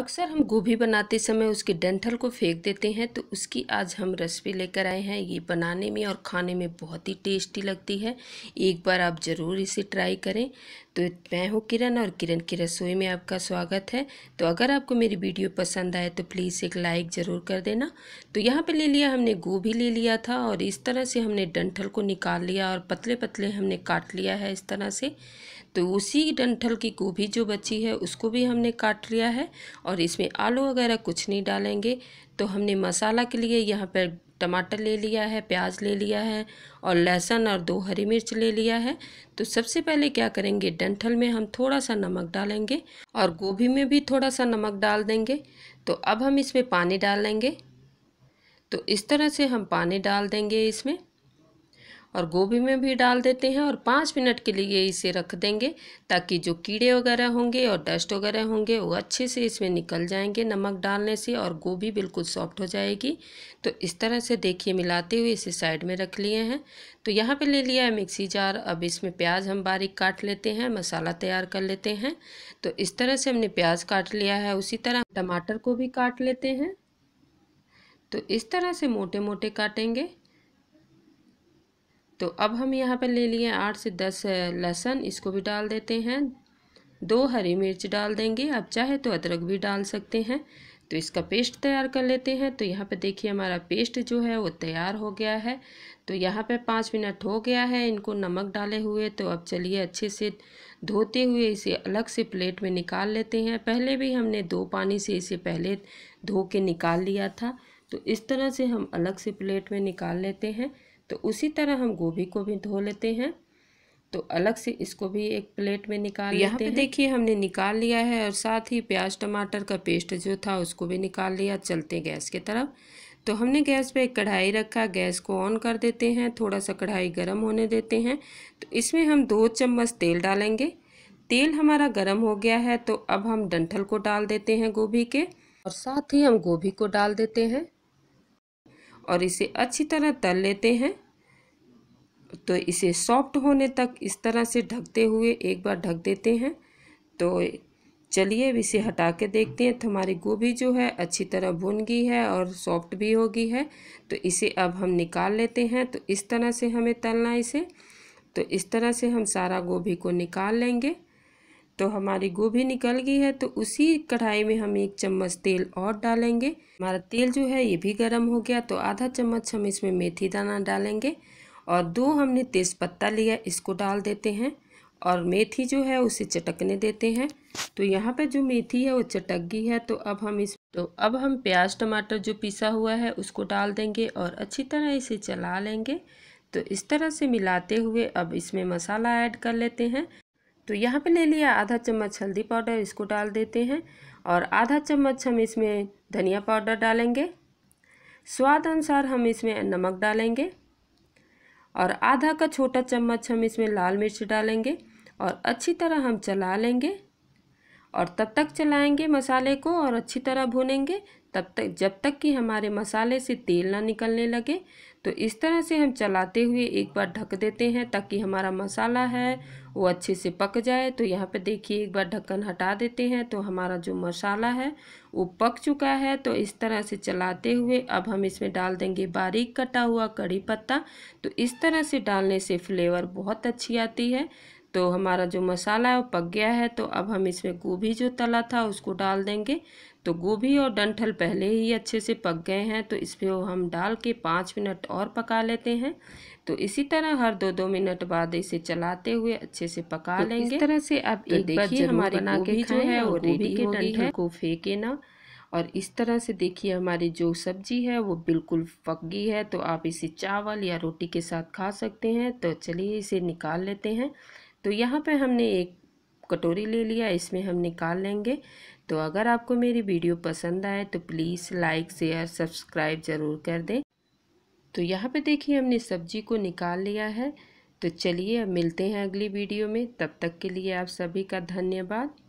अक्सर हम गोभी बनाते समय उसके डंठल को फेंक देते हैं तो उसकी आज हम रेसिपी लेकर आए हैं ये बनाने में और खाने में बहुत ही टेस्टी लगती है एक बार आप ज़रूर इसे ट्राई करें तो मैं हूँ किरण और किरण की रसोई में आपका स्वागत है तो अगर आपको मेरी वीडियो पसंद आए तो प्लीज़ एक लाइक ज़रूर कर देना तो यहाँ पर ले लिया हमने गोभी ले लिया था और इस तरह से हमने डंठल को निकाल लिया और पतले पतले हमने काट लिया है इस तरह से तो उसी डंठल की गोभी जो बची है उसको भी हमने काट लिया है और इसमें आलू वगैरह कुछ नहीं डालेंगे तो हमने मसाला के लिए यहाँ पर टमाटर ले लिया है प्याज ले लिया है और लहसुन और दो हरी मिर्च ले लिया है तो सबसे पहले क्या करेंगे डंठल में हम थोड़ा सा नमक डालेंगे और गोभी में भी थोड़ा सा नमक डाल देंगे तो अब हम इसमें पानी डालेंगे तो इस तरह से हम पानी डाल देंगे इसमें और गोभी में भी डाल देते हैं और पाँच मिनट के लिए इसे रख देंगे ताकि जो कीड़े वगैरह होंगे और डस्ट वगैरह होंगे वो अच्छे से इसमें निकल जाएंगे नमक डालने से और गोभी बिल्कुल सॉफ्ट हो जाएगी तो इस तरह से देखिए मिलाते हुए इसे साइड में रख लिए हैं तो यहाँ पे ले लिया है मिक्सी जार अब इसमें प्याज हम बारीक काट लेते हैं मसाला तैयार कर लेते हैं तो इस तरह से हमने प्याज काट लिया है उसी तरह टमाटर को भी काट लेते हैं तो इस तरह से मोटे मोटे काटेंगे तो अब हम यहाँ पर ले लिए आठ से दस लहसुन इसको भी डाल देते हैं दो हरी मिर्च डाल देंगे आप चाहे तो अदरक भी डाल सकते हैं तो इसका पेस्ट तैयार कर लेते हैं तो यहाँ पे देखिए हमारा पेस्ट जो है वो तैयार हो गया है तो यहाँ पे पाँच मिनट हो गया है इनको नमक डाले हुए तो अब चलिए अच्छे से धोते हुए इसे अलग से प्लेट में निकाल लेते हैं पहले भी हमने दो पानी से इसे पहले धो के निकाल लिया था तो इस तरह से हम अलग से प्लेट में निकाल लेते हैं तो उसी तरह हम गोभी को भी धो लेते हैं तो अलग से इसको भी एक प्लेट में निकाल यहाँ पे देखिए हमने निकाल लिया है और साथ ही प्याज टमाटर का पेस्ट जो था उसको भी निकाल लिया चलते गैस की तरफ तो हमने गैस पे एक कढ़ाई रखा गैस को ऑन कर देते हैं थोड़ा सा कढ़ाई गर्म होने देते हैं तो इसमें हम दो चम्मच तेल डालेंगे तेल हमारा गर्म हो गया है तो अब हम डंठल को डाल देते हैं गोभी के और साथ ही हम गोभी को डाल देते हैं और इसे अच्छी तरह तल लेते हैं तो इसे सॉफ्ट होने तक इस तरह से ढकते हुए एक बार ढक देते हैं तो चलिए अब इसे हटा के देखते हैं तो हमारी गोभी जो है अच्छी तरह भुन गई है और सॉफ्ट भी हो गई है तो इसे अब हम निकाल लेते हैं तो इस तरह से हमें तलना इसे तो इस तरह से हम सारा गोभी को निकाल लेंगे तो हमारी गोभी निकल गई है तो उसी कढ़ाई में हम एक चम्मच तेल और डालेंगे हमारा तेल जो है ये भी गर्म हो गया तो आधा चम्मच हम इसमें मेथी दाना डालेंगे और दो हमने तेज़पत्ता लिया इसको डाल देते हैं और मेथी जो है उसे चटकने देते हैं तो यहाँ पर जो मेथी है वो चटक गई है तो अब हम इस तो अब हम प्याज टमाटर जो पिसा हुआ है उसको डाल देंगे और अच्छी तरह इसे चला लेंगे तो इस तरह से मिलाते हुए अब इसमें मसाला ऐड कर लेते हैं तो यहाँ पे ले लिया आधा चम्मच हल्दी पाउडर इसको डाल देते हैं और आधा चम्मच हम इसमें धनिया पाउडर डालेंगे स्वाद अनुसार हम इसमें नमक डालेंगे और आधा का छोटा चम्मच हम इसमें लाल मिर्च डालेंगे और अच्छी तरह हम चला लेंगे और तब तक चलाएंगे मसाले को और अच्छी तरह भुनेंगे तब तक जब तक कि हमारे मसाले से तेल ना निकलने लगे तो इस तरह से हम चलाते हुए एक बार ढक देते हैं ताकि हमारा मसाला है वो अच्छे से पक जाए तो यहाँ पे देखिए एक बार ढक्कन हटा देते हैं तो हमारा जो मसाला है वो पक चुका है तो इस तरह से चलाते हुए अब हम इसमें डाल देंगे बारीक कटा हुआ कड़ी पत्ता तो इस तरह से डालने से फ्लेवर बहुत अच्छी आती है तो हमारा जो मसाला है वो पक गया है तो अब हम इसमें गोभी जो तला था उसको डाल देंगे तो गोभी और डंठल पहले ही अच्छे से पक गए हैं तो इस पर हम डाल के पाँच मिनट और पका लेते हैं तो इसी तरह हर दो दो मिनट बाद इसे चलाते हुए अच्छे से पका तो लेंगे इस तरह से अब तो देखिए हमारी गोभी जो है वो रेडी के डंठल को फेंके ना और इस तरह से देखिए हमारी जो सब्जी है वो बिल्कुल पक गई है तो आप इसे चावल या रोटी के साथ खा सकते हैं तो चलिए इसे निकाल लेते हैं तो यहाँ पे हमने एक कटोरी ले लिया इसमें हम निकाल लेंगे तो अगर आपको मेरी वीडियो पसंद आए तो प्लीज़ लाइक शेयर सब्सक्राइब ज़रूर कर दें तो यहाँ पे देखिए हमने सब्जी को निकाल लिया है तो चलिए अब मिलते हैं अगली वीडियो में तब तक के लिए आप सभी का धन्यवाद